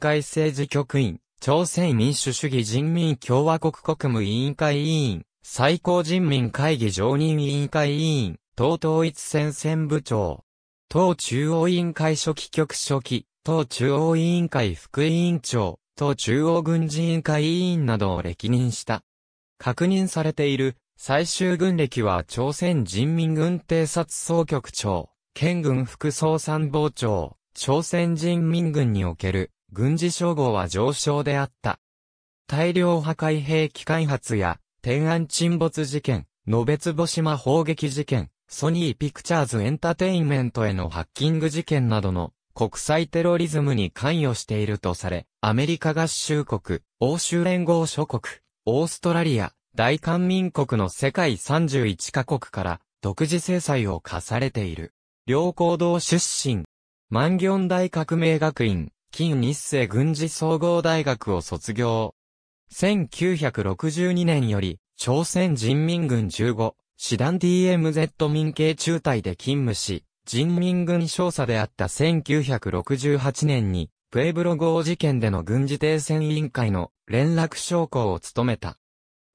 会政治局員、朝鮮民主主義人民共和国国務委員会委員、最高人民会議常任委員会委員、党統一戦線部長、党中央委員会初期局初期、党中央委員会副委員長、党中央軍事委員会委員などを歴任した。確認されている最終軍歴は朝鮮人民軍偵察総局長、県軍副総参謀長、朝鮮人民軍における軍事称号は上昇であった。大量破壊兵器開発や、天安沈没事件、野別星島砲撃事件、ソニーピクチャーズエンターテインメントへのハッキング事件などの国際テロリズムに関与しているとされ、アメリカ合衆国、欧州連合諸国、オーストラリア、大韓民国の世界31カ国から独自制裁を課されている。両行動出身、万行大革命学院、金日成軍事総合大学を卒業。1962年より、朝鮮人民軍15、師団 DMZ 民系中隊で勤務し、人民軍少佐であった1968年に、プエブロ号事件での軍事停戦委員会の連絡将校を務めた。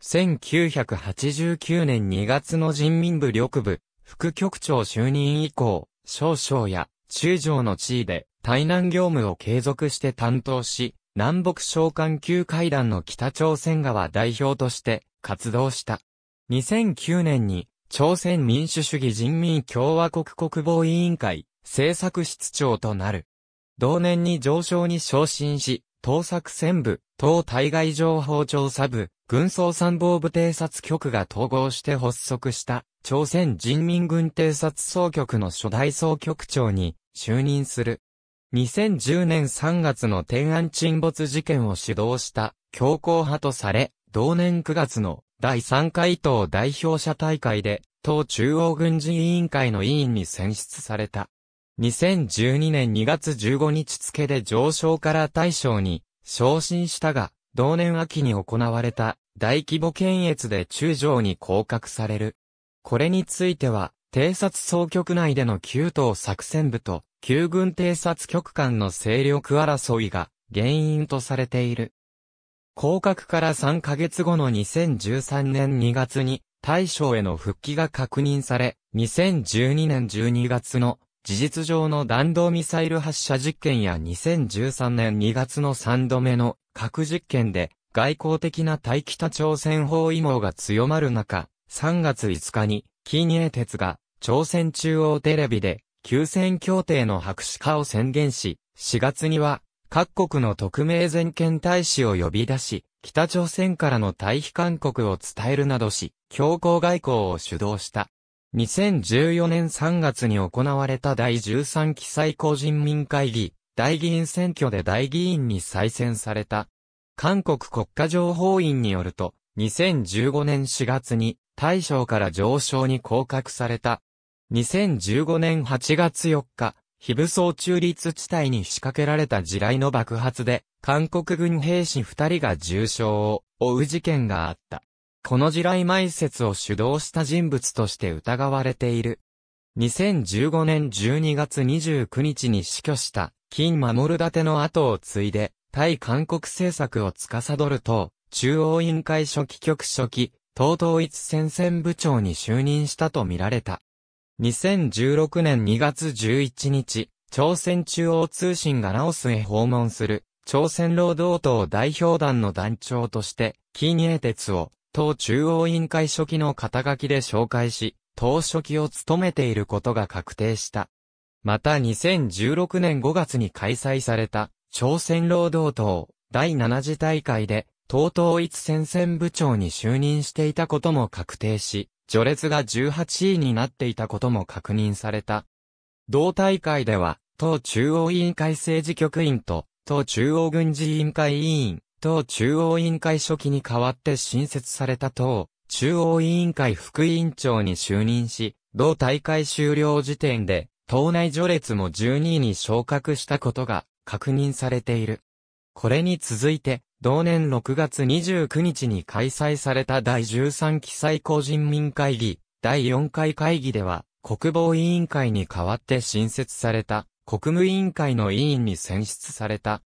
1989年2月の人民部緑部、副局長就任以降、少将や中将の地位で対南業務を継続して担当し、南北召喚級会談の北朝鮮側代表として活動した。2009年に朝鮮民主主義人民共和国国防委員会政策室長となる。同年に上昇に昇進し、党作戦部、党対外情報調査部、軍総参謀部偵察局が統合して発足した朝鮮人民軍偵察総局の初代総局長に就任する。2010年3月の天安沈没事件を主導した強硬派とされ、同年9月の第3回党代表者大会で、党中央軍事委員会の委員に選出された。2012年2月15日付で上昇から大将に昇進したが、同年秋に行われた大規模検閲で中将に降格される。これについては、偵察総局内での旧党作戦部と旧軍偵察局間の勢力争いが原因とされている。降格から3ヶ月後の2013年2月に大将への復帰が確認され、2012年12月の事実上の弾道ミサイル発射実験や2013年2月の3度目の核実験で外交的な対北朝鮮包囲網が強まる中、3月5日に、金英鉄が朝鮮中央テレビで、休戦協定の白紙化を宣言し、4月には、各国の特命全権大使を呼び出し、北朝鮮からの退避勧告を伝えるなどし、強硬外交を主導した。2014年3月に行われた第13期最高人民会議、大議員選挙で大議員に再選された。韓国国家情報院によると、2015年4月に大将から上昇に降格された2015年8月4日、非武装中立地帯に仕掛けられた地雷の爆発で、韓国軍兵士2人が重傷を負う事件があった。この地雷埋設を主導した人物として疑われている。2015年12月29日に死去した、金守立ての後を継いで、対韓国政策を司る党、中央委員会初期局初期、党統一戦線部長に就任したとみられた。2016年2月11日、朝鮮中央通信がラオスへ訪問する、朝鮮労働党代表団の団長として、キーニエ鉄を、党中央委員会初期の肩書きで紹介し、党初期を務めていることが確定した。また2016年5月に開催された、朝鮮労働党第7次大会で、党統一戦線部長に就任していたことも確定し、序列が18位になっていたことも確認された。同大会では、党中央委員会政治局員と、党中央軍事委員会委員、党中央委員会初期に代わって新設された党、中央委員会副委員長に就任し、同大会終了時点で、党内序列も12位に昇格したことが確認されている。これに続いて、同年6月29日に開催された第13期最高人民会議、第4回会議では、国防委員会に代わって新設された、国務委員会の委員に選出された。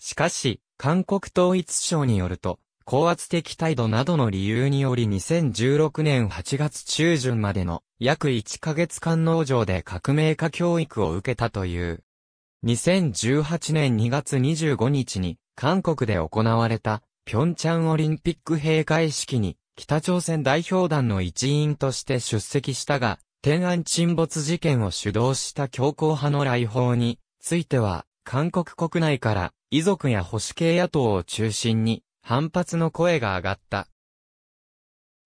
しかし、韓国統一省によると、高圧的態度などの理由により2016年8月中旬までの約1ヶ月間農場で革命家教育を受けたという。2018年2月25日に韓国で行われた、ピョンチャンオリンピック閉会式に、北朝鮮代表団の一員として出席したが、天安沈没事件を主導した強硬派の来訪については、韓国国内から遺族や保守系野党を中心に反発の声が上がった。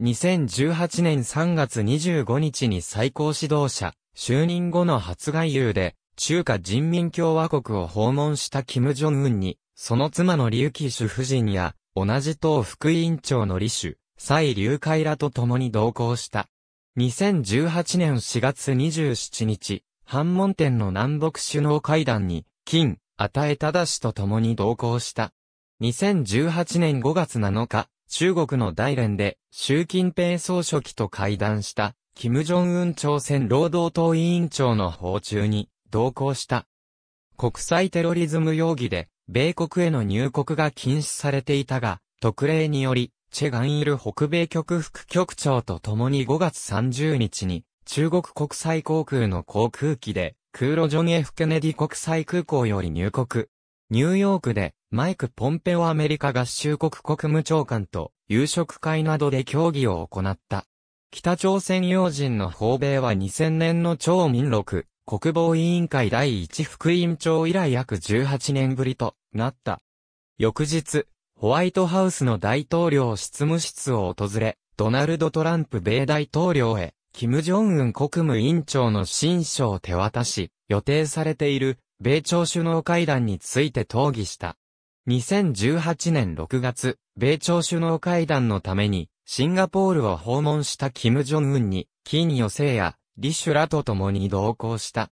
2018年3月25日に最高指導者、就任後の初外遊で、中華人民共和国を訪問した金正恩に、その妻の琉球主夫人や、同じ党副委員長の李種、蔡竜海らと共に同行した。2018年4月27日、反問店の南北首脳会談に、金、与えだ氏と共に同行した。2018年5月7日、中国の大連で、習近平総書記と会談した、金正恩朝鮮労働党委員長の訪中に、同行した。国際テロリズム容疑で、米国への入国が禁止されていたが、特例により、チェ・ガンイル北米局副局長と共に5月30日に、中国国際航空の航空機で、空路ジョン・ F・ ケネディ国際空港より入国。ニューヨークで、マイク・ポンペオアメリカ合衆国国務長官と、夕食会などで協議を行った。北朝鮮要人の訪米は2000年の超民録、国防委員会第1副委員長以来約18年ぶりとなった。翌日、ホワイトハウスの大統領執務室を訪れ、ドナルド・トランプ米大統領へ、キム・ジョンウン国務委員長の新書を手渡し、予定されている米朝首脳会談について討議した。2018年6月、米朝首脳会談のために、シンガポールを訪問したキム・ジョンウンに、金与正や、リシュラと共に同行した。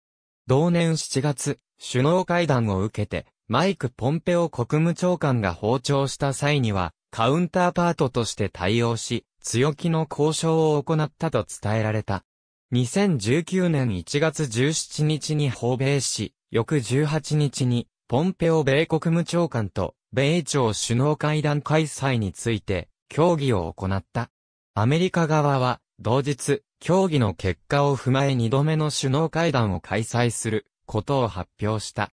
同年7月、首脳会談を受けて、マイク・ポンペオ国務長官が訪朝した際には、カウンターパートとして対応し、強気の交渉を行ったと伝えられた。2019年1月17日に訪米し、翌18日に、ポンペオ米国務長官と、米朝首脳会談開催について、協議を行った。アメリカ側は、同日、協議の結果を踏まえ2度目の首脳会談を開催することを発表した。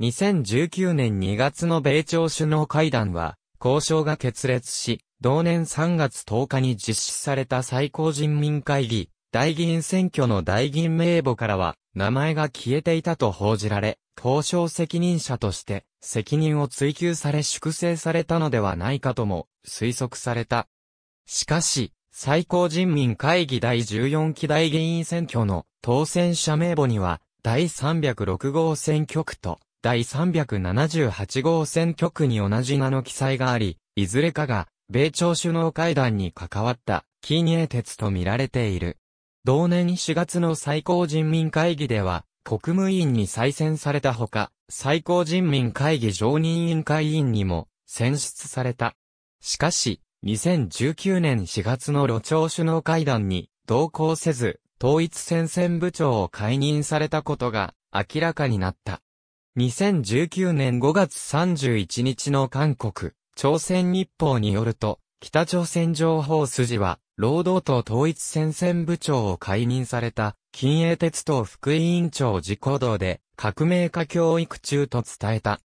2019年2月の米朝首脳会談は、交渉が決裂し、同年3月10日に実施された最高人民会議、大議員選挙の大議員名簿からは、名前が消えていたと報じられ、交渉責任者として、責任を追及され粛清されたのではないかとも、推測された。しかし、最高人民会議第14期大議員選挙の当選者名簿には、第306号選挙区と、第378号選挙区に同じ名の記載があり、いずれかが、米朝首脳会談に関わった、金英鉄と見られている。同年4月の最高人民会議では、国務委員に再選されたほか、最高人民会議常任委員会委員にも選出された。しかし、2019年4月の路朝首脳会談に同行せず、統一戦線部長を解任されたことが明らかになった。2019年5月31日の韓国、朝鮮日報によると、北朝鮮情報筋は、労働党統一戦線部長を解任された、金英鉄道副委員長自故動で、革命家教育中と伝えた。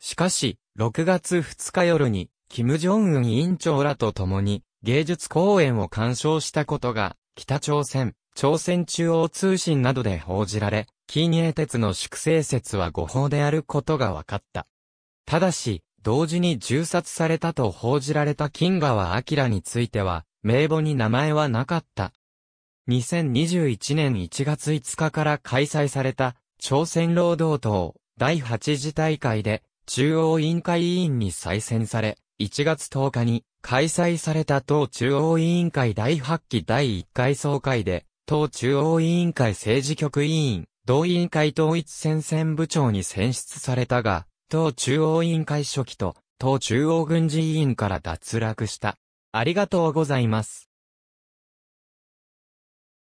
しかし、6月2日夜に、金正恩委員長らと共に、芸術公演を鑑賞したことが、北朝鮮、朝鮮中央通信などで報じられ、金英鉄の粛清説は誤報であることが分かった。ただし、同時に銃殺されたと報じられた金川明については、名簿に名前はなかった。2021年1月5日から開催された、朝鮮労働党第8次大会で、中央委員会委員に再選され、1月10日に開催された党中央委員会第8期第1回総会で、党中央委員会政治局委員、同委員会統一戦線部長に選出されたが、党中央委員会初期と、党中央軍事委員から脱落した。ありがとうございます。